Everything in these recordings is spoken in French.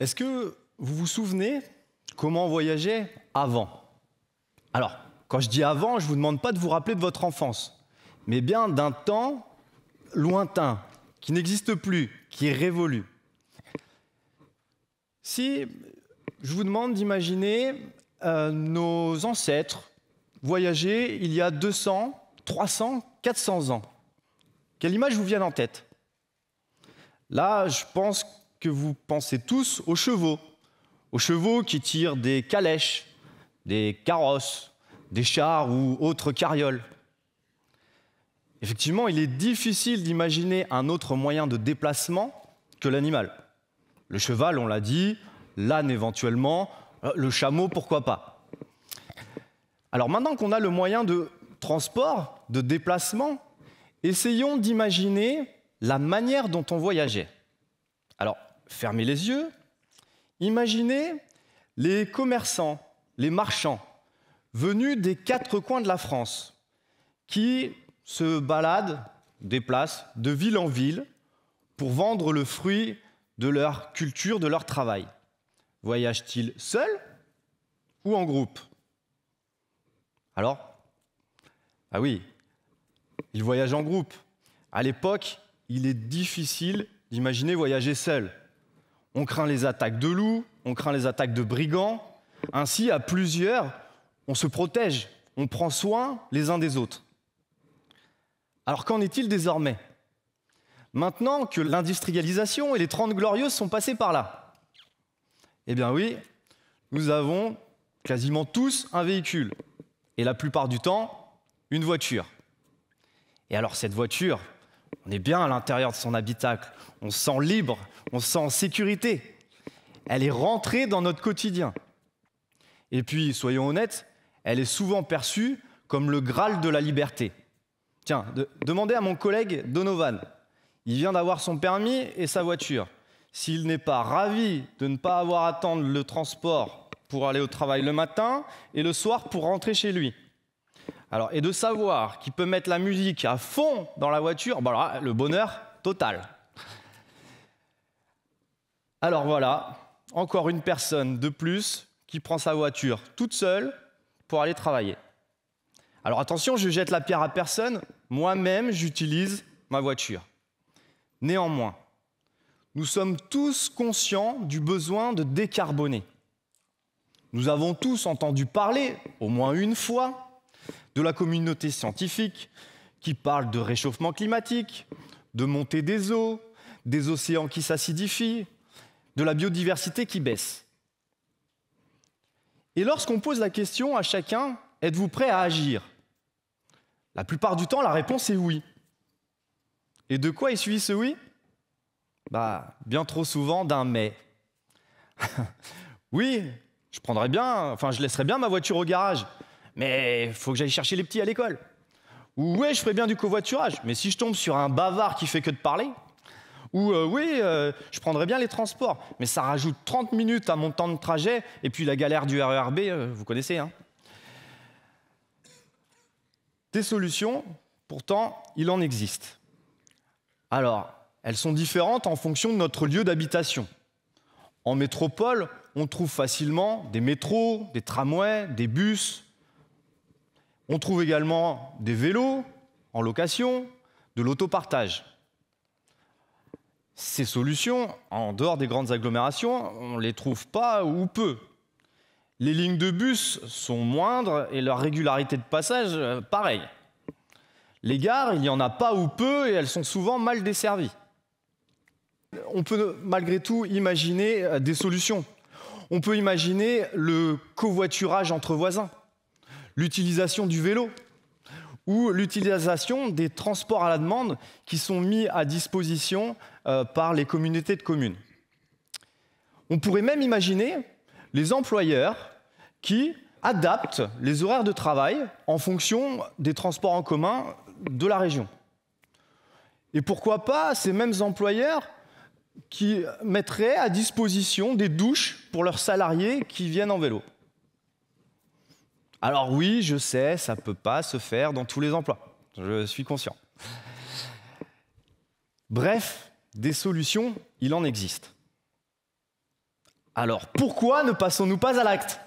Est-ce que vous vous souvenez comment on voyageait avant Alors, quand je dis avant, je ne vous demande pas de vous rappeler de votre enfance, mais bien d'un temps lointain, qui n'existe plus, qui est révolu. Si je vous demande d'imaginer euh, nos ancêtres voyager il y a 200, 300, 400 ans, quelle image vous vient en tête Là, je pense vous pensez tous aux chevaux. Aux chevaux qui tirent des calèches, des carrosses, des chars ou autres carrioles. Effectivement, il est difficile d'imaginer un autre moyen de déplacement que l'animal. Le cheval, on l'a dit, l'âne éventuellement, euh, le chameau, pourquoi pas. Alors maintenant qu'on a le moyen de transport, de déplacement, essayons d'imaginer la manière dont on voyageait fermez les yeux, imaginez les commerçants, les marchands, venus des quatre coins de la France, qui se baladent, déplacent de ville en ville pour vendre le fruit de leur culture, de leur travail. Voyagent-ils seuls ou en groupe Alors Ah oui, ils voyagent en groupe. À l'époque, il est difficile d'imaginer voyager seul. On craint les attaques de loups, on craint les attaques de brigands. Ainsi, à plusieurs, on se protège, on prend soin les uns des autres. Alors qu'en est-il désormais Maintenant que l'industrialisation et les Trente Glorieuses sont passées par là. Eh bien oui, nous avons quasiment tous un véhicule, et la plupart du temps, une voiture. Et alors cette voiture, on est bien à l'intérieur de son habitacle, on se sent libre, on se sent en sécurité. Elle est rentrée dans notre quotidien. Et puis, soyons honnêtes, elle est souvent perçue comme le Graal de la liberté. Tiens, demandez à mon collègue Donovan. Il vient d'avoir son permis et sa voiture. S'il n'est pas ravi de ne pas avoir à attendre le transport pour aller au travail le matin et le soir pour rentrer chez lui, et de savoir qu'il peut mettre la musique à fond dans la voiture, bah, là, le bonheur total. Alors voilà, encore une personne de plus qui prend sa voiture toute seule pour aller travailler. Alors attention, je jette la pierre à personne, moi-même j'utilise ma voiture. Néanmoins, nous sommes tous conscients du besoin de décarboner. Nous avons tous entendu parler, au moins une fois, de la communauté scientifique qui parle de réchauffement climatique, de montée des eaux, des océans qui s'acidifient, de la biodiversité qui baisse. Et lorsqu'on pose la question à chacun, êtes-vous prêt à agir La plupart du temps, la réponse est oui. Et de quoi est suivi ce oui Bah, bien trop souvent d'un mais. oui, je prendrai bien, enfin je laisserais bien ma voiture au garage mais faut que j'aille chercher les petits à l'école. Ou Oui, je ferais bien du covoiturage, mais si je tombe sur un bavard qui fait que de parler, ou euh, oui, euh, je prendrais bien les transports, mais ça rajoute 30 minutes à mon temps de trajet, et puis la galère du RERB, euh, vous connaissez. Hein Des solutions, pourtant, il en existe. Alors, elles sont différentes en fonction de notre lieu d'habitation. En métropole, on trouve facilement des métros, des tramways, des bus, on trouve également des vélos en location, de l'autopartage. Ces solutions, en dehors des grandes agglomérations, on ne les trouve pas ou peu. Les lignes de bus sont moindres et leur régularité de passage, euh, pareil. Les gares, il n'y en a pas ou peu et elles sont souvent mal desservies. On peut malgré tout imaginer euh, des solutions. On peut imaginer le covoiturage entre voisins l'utilisation du vélo ou l'utilisation des transports à la demande qui sont mis à disposition euh, par les communautés de communes. On pourrait même imaginer les employeurs qui adaptent les horaires de travail en fonction des transports en commun de la région. Et pourquoi pas ces mêmes employeurs qui mettraient à disposition des douches pour leurs salariés qui viennent en vélo. Alors oui, je sais, ça ne peut pas se faire dans tous les emplois. Je suis conscient. Bref, des solutions, il en existe. Alors pourquoi ne passons-nous pas à l'acte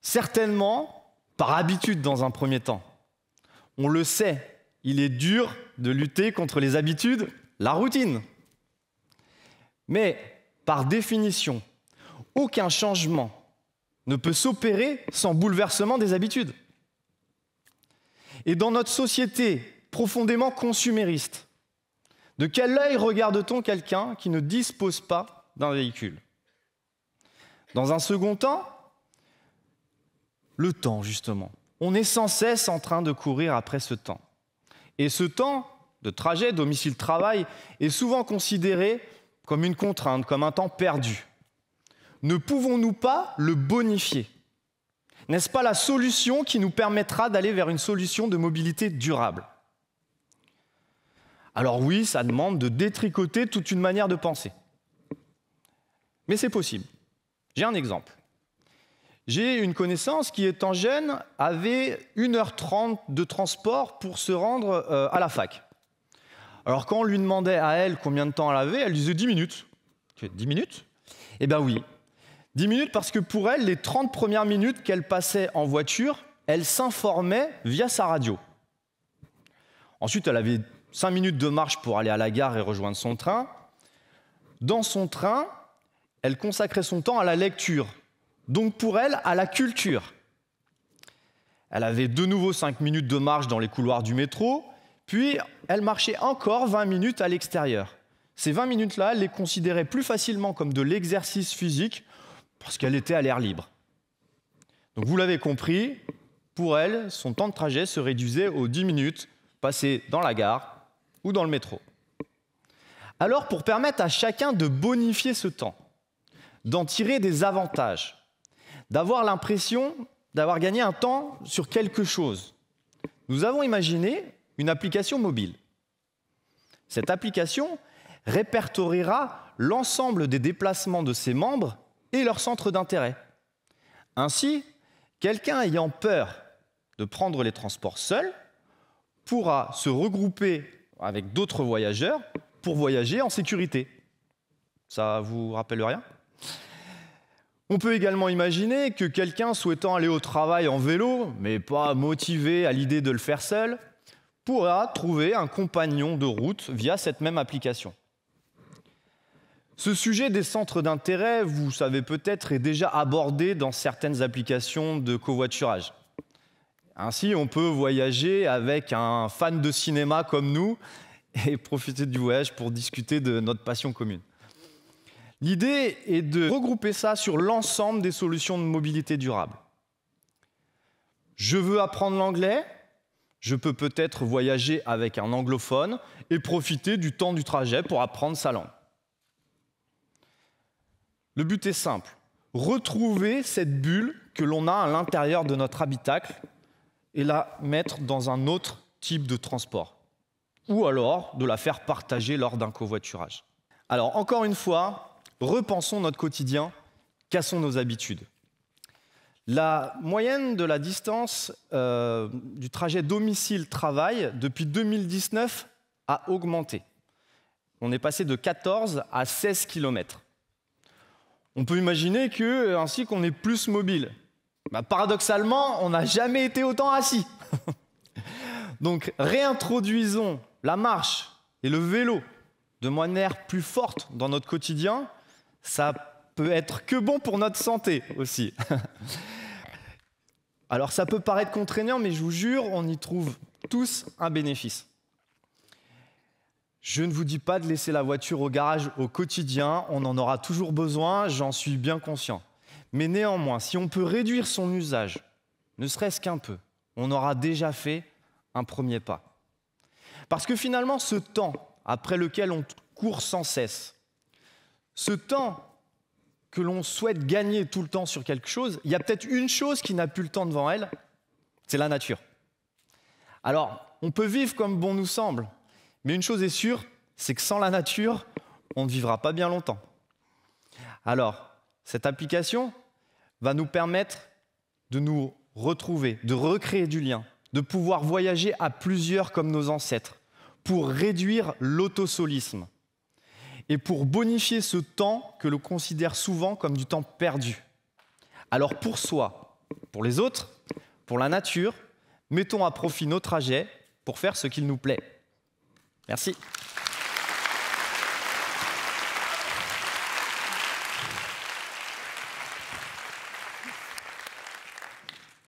Certainement par habitude dans un premier temps. On le sait, il est dur de lutter contre les habitudes, la routine. Mais par définition, aucun changement ne peut s'opérer sans bouleversement des habitudes. Et dans notre société profondément consumériste, de quel œil regarde-t-on quelqu'un qui ne dispose pas d'un véhicule Dans un second temps, le temps, justement. On est sans cesse en train de courir après ce temps. Et ce temps de trajet, domicile-travail, est souvent considéré comme une contrainte, comme un temps perdu ne pouvons-nous pas le bonifier N'est-ce pas la solution qui nous permettra d'aller vers une solution de mobilité durable Alors oui, ça demande de détricoter toute une manière de penser. Mais c'est possible. J'ai un exemple. J'ai une connaissance qui, étant jeune, avait 1h30 de transport pour se rendre euh, à la fac. Alors quand on lui demandait à elle combien de temps elle avait, elle disait 10 minutes. 10 minutes Eh bien oui, 10 minutes parce que pour elle, les 30 premières minutes qu'elle passait en voiture, elle s'informait via sa radio. Ensuite, elle avait 5 minutes de marche pour aller à la gare et rejoindre son train. Dans son train, elle consacrait son temps à la lecture, donc pour elle, à la culture. Elle avait de nouveau 5 minutes de marche dans les couloirs du métro, puis elle marchait encore 20 minutes à l'extérieur. Ces 20 minutes-là, elle les considérait plus facilement comme de l'exercice physique parce qu'elle était à l'air libre. Donc vous l'avez compris, pour elle, son temps de trajet se réduisait aux 10 minutes passées dans la gare ou dans le métro. Alors pour permettre à chacun de bonifier ce temps, d'en tirer des avantages, d'avoir l'impression d'avoir gagné un temps sur quelque chose, nous avons imaginé une application mobile. Cette application répertoriera l'ensemble des déplacements de ses membres et leur centre d'intérêt. Ainsi, quelqu'un ayant peur de prendre les transports seul pourra se regrouper avec d'autres voyageurs pour voyager en sécurité. Ça vous rappelle rien on peut également imaginer que quelqu'un souhaitant aller au travail en vélo, mais pas motivé à l'idée de le faire seul, pourra trouver un compagnon de route via cette même application. Ce sujet des centres d'intérêt, vous savez peut-être, est déjà abordé dans certaines applications de covoiturage. Ainsi, on peut voyager avec un fan de cinéma comme nous et profiter du voyage pour discuter de notre passion commune. L'idée est de regrouper ça sur l'ensemble des solutions de mobilité durable. Je veux apprendre l'anglais, je peux peut-être voyager avec un anglophone et profiter du temps du trajet pour apprendre sa langue. Le but est simple, retrouver cette bulle que l'on a à l'intérieur de notre habitacle et la mettre dans un autre type de transport, ou alors de la faire partager lors d'un covoiturage. Alors encore une fois, repensons notre quotidien, cassons nos habitudes. La moyenne de la distance euh, du trajet domicile-travail depuis 2019 a augmenté. On est passé de 14 à 16 km. On peut imaginer que euh, ainsi qu'on est plus mobile. Bah, paradoxalement, on n'a jamais été autant assis. Donc réintroduisons la marche et le vélo de manière plus forte dans notre quotidien. Ça peut être que bon pour notre santé aussi. Alors ça peut paraître contraignant, mais je vous jure, on y trouve tous un bénéfice. Je ne vous dis pas de laisser la voiture au garage au quotidien, on en aura toujours besoin, j'en suis bien conscient. Mais néanmoins, si on peut réduire son usage, ne serait-ce qu'un peu, on aura déjà fait un premier pas. Parce que finalement, ce temps après lequel on court sans cesse, ce temps que l'on souhaite gagner tout le temps sur quelque chose, il y a peut-être une chose qui n'a plus le temps devant elle, c'est la nature. Alors, on peut vivre comme bon nous semble, mais une chose est sûre, c'est que sans la nature, on ne vivra pas bien longtemps. Alors, cette application va nous permettre de nous retrouver, de recréer du lien, de pouvoir voyager à plusieurs comme nos ancêtres, pour réduire l'autosolisme et pour bonifier ce temps que l'on considère souvent comme du temps perdu. Alors pour soi, pour les autres, pour la nature, mettons à profit nos trajets pour faire ce qu'il nous plaît. Merci.